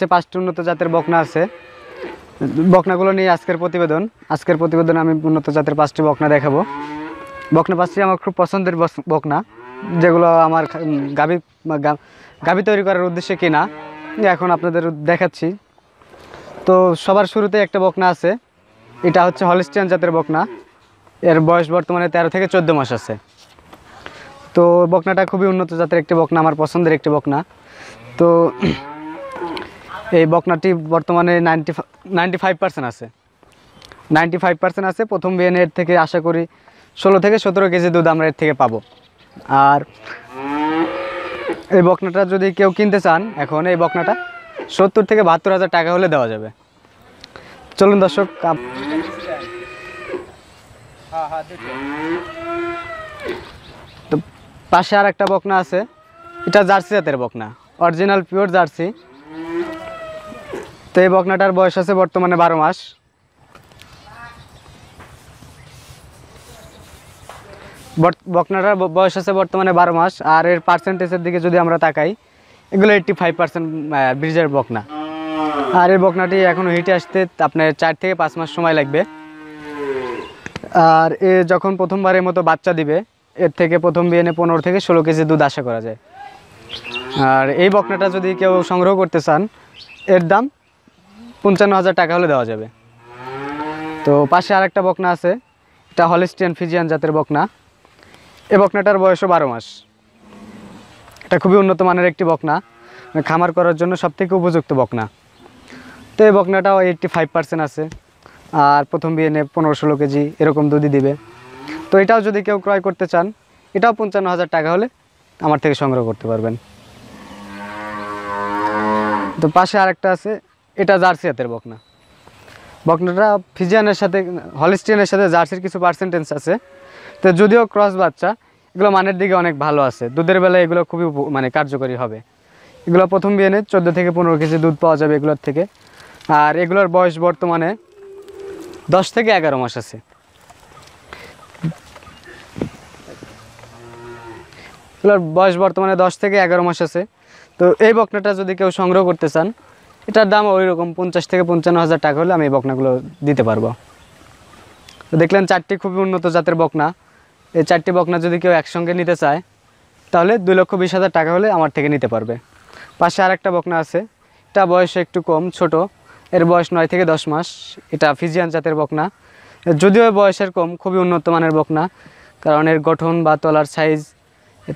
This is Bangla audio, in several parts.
যে পাঁচটি উন্নত জাতের বকনা আছে বকনাগুলো নিয়ে আজকের প্রতিবেদন আজকের প্রতিবেদন আমি উন্নত জাতের পাঁচটি বকনা দেখাবো বকনা পাঁচটি আমার খুব পছন্দের বকনা যেগুলো আমার গাভি গাভী তৈরি করার উদ্দেশ্যে কিনা এখন আপনাদের দেখাচ্ছি তো সবার শুরুতে একটা বকনা আছে এটা হচ্ছে হলিস্টিয়ান জাতের বকনা এর বয়স বর্তমানে তেরো থেকে চোদ্দ মাস আছে তো বকনাটা খুবই উন্নত জাতের একটি বকনা আমার পছন্দের একটি বকনা তো এই বকনাটি বর্তমানে নাইনটি নাইনটি ফাইভ পার্সেন্ট আছে নাইনটি ফাইভ পার্সেন্ট আছে প্রথম এর থেকে আশা করি ষোলো থেকে সতেরো কেজি দুধ আমরা এর থেকে পাবো আর এই বকনাটা যদি কেউ কিনতে চান এখন এই বকনাটা সত্তর থেকে বাহাত্তর হাজার টাকা হলে দেওয়া যাবে চলুন দর্শক তো পাশে আর একটা বকনা আছে এটা জার্সি জাতের বকনা অরিজিনাল পিওর জার্সি তো এই বকনাটার বয়স আছে বর্তমানে বারো মাস বকনাটার বয়স আছে বর্তমানে বারো মাস আর এর পার্সেন্টেজের দিকে যদি আমরা তাকাই এগুলো এইট্টি ফাইভ পার্সেন্ট ব্রিজের বকনা আর এই বকনাটি এখনও হিটে আসতে আপনার চার থেকে পাঁচ মাস সময় লাগবে আর এ যখন প্রথমবারের মতো বাচ্চা দিবে এর থেকে প্রথম এনে পনেরো থেকে ষোলো কেজি দুধ আশা করা যায় আর এই বকনাটা যদি কেউ সংগ্রহ করতে চান এর দাম পঞ্চান্ন হাজার টাকা হলে দেওয়া যাবে তো পাশে আর একটা বকনা আছে এটা হলিস্টিয়ান ফিজিয়ান জাতের বকনা এ বকনাটার বয়সও বারো মাস এটা খুবই উন্নত মানের একটি বকনা মানে খামার করার জন্য সবথেকে উপযুক্ত বকনা তো এই বকনাটাও এইটটি ফাইভ পার্সেন্ট আছে আর প্রথম বিএনএ পনেরো ষোলো কেজি এরকম দুধই দিবে তো এটাও যদি কেউ ক্রয় করতে চান এটাও পঞ্চান্ন হাজার টাকা হলে আমার থেকে সংগ্রহ করতে পারবেন তো পাশে আরেকটা আছে এটা জার্সি হাতের বকনা বকনাটা ফিজিয়ানের সাথে হলিস্টিয়ানের সাথে জার্সির কিছু পার্সেন্টেজ আছে তো যদিও ক্রস বাচ্চা এগুলো মানের দিকে অনেক ভালো আছে দুধের বেলায় এগুলো খুবই মানে কার্যকরী হবে এগুলো প্রথম বিয়ে চোদ্দো থেকে পনেরো কেজি দুধ পাওয়া যাবে এগুলোর থেকে আর এগুলোর বয়স বর্তমানে দশ থেকে এগারো মাস আছে এগুলোর বয়স বর্তমানে দশ থেকে এগারো মাস আছে তো এই বকনাটা যদি কেউ সংগ্রহ করতে চান এটার দাম ওই রকম পঞ্চাশ থেকে পঞ্চান্ন হাজার টাকা হলে আমি এই বকনাগুলো দিতে পারবো তো দেখলেন চারটি খুবই উন্নত জাতের বকনা এই চারটি বকনা যদি কেউ একসঙ্গে নিতে চায় তাহলে দুই লক্ষ বিশ হাজার টাকা হলে আমার থেকে নিতে পারবে পাশে আর একটা বকনা আছে এটা বয়স একটু কম ছোট এর বয়স নয় থেকে দশ মাস এটা ফিজিয়ান জাতের বকনা যদিও বয়সের কম খুবই উন্নত মানের বকনা কারণ এর গঠন বা তলার সাইজ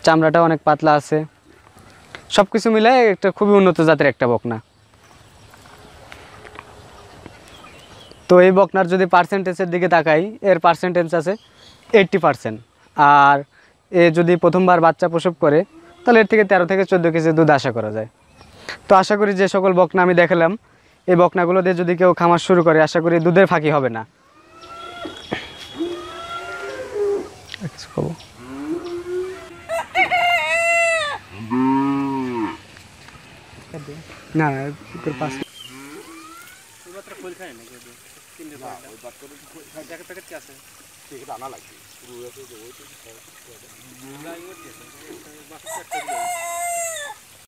চামড়াটা অনেক পাতলা আছে সব কিছু মিলে একটা খুবই উন্নত জাতের একটা বকনা তো এই বকনার যদি পার্সেন্টেজের দিকে তাকাই এর পার্সেন্টেজ আছে এইটটি পার্সেন্ট আর এ যদি প্রথমবার বাচ্চা প্রসব করে তাহলে এর থেকে তেরো থেকে চোদ্দো কেজি দুধ আশা করা যায় তো আশা করি যে সকল বকনা আমি দেখালাম এই বকনাগুলো দিয়ে যদি কেউ খামার শুরু করে আশা করি দুধের ফাঁকি হবে না না খোল খায় না কিন্তু তিনটে প্যাকেট কি আছে ঠিক আছে আনা লাগবে